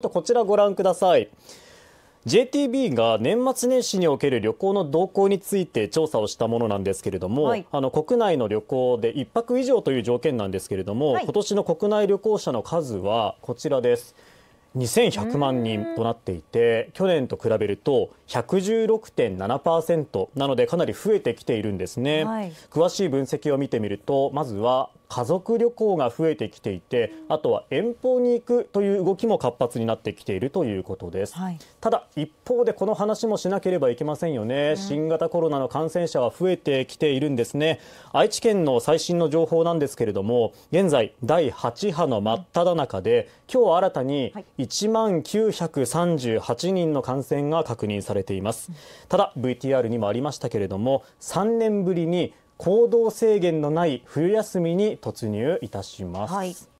こちらご覧ください JTB が年末年始における旅行の動向について調査をしたものなんですけれども、はい、あの国内の旅行で1泊以上という条件なんですけれども、はい、今年の国内旅行者の数はこちらです2100万人となっていて去年と比べると116.7%なのでかなり増えてきているんですね、はい、詳しい分析を見てみるとまずは家族旅行が増えてきていてあとは遠方に行くという動きも活発になってきているということです、はい、ただ一方でこの話もしなければいけませんよね、うん、新型コロナの感染者は増えてきているんですね愛知県の最新の情報なんですけれども現在第8波の真っ只中で、うん、今日新たに1万938人の感染が確認されています、うん、ただ VTR にもありましたけれども3年ぶりに行動制限のない冬休みに突入いたします。はい